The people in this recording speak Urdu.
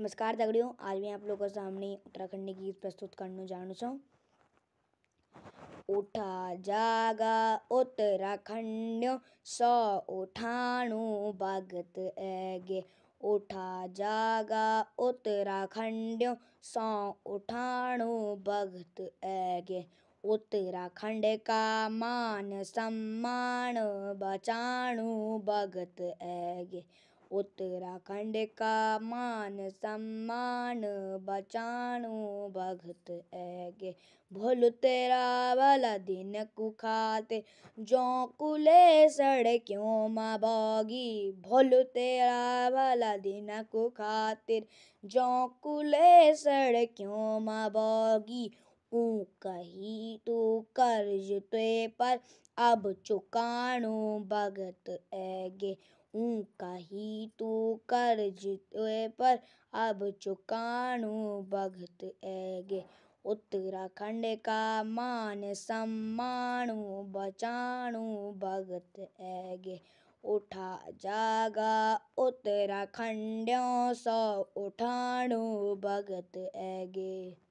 نمسکا جاگا اترا کھنڈ سگت ای گے اترا کھنڈ کا مان سمان بچا بگت ای گے اتراکھنڈ کا مان سمان بچانو بغت ایگے بھول ترا بھلا دن کو خاطر جون کل سڑ کیوں ماں باغی بھول ترا بھلا دن کو خاطر جون کلے سڑ کیوں ماں باگی کہی تو قرض توے پر اب چکانو بگت ایگے گے کہی تو قرض دو پر اب چکانو بگت ایگے اتراکھنڈ کا مان سمانو بچانو بگت ایگے اٹھا جاگا اتراکھنڈوں سو اٹھانو بگت ایگے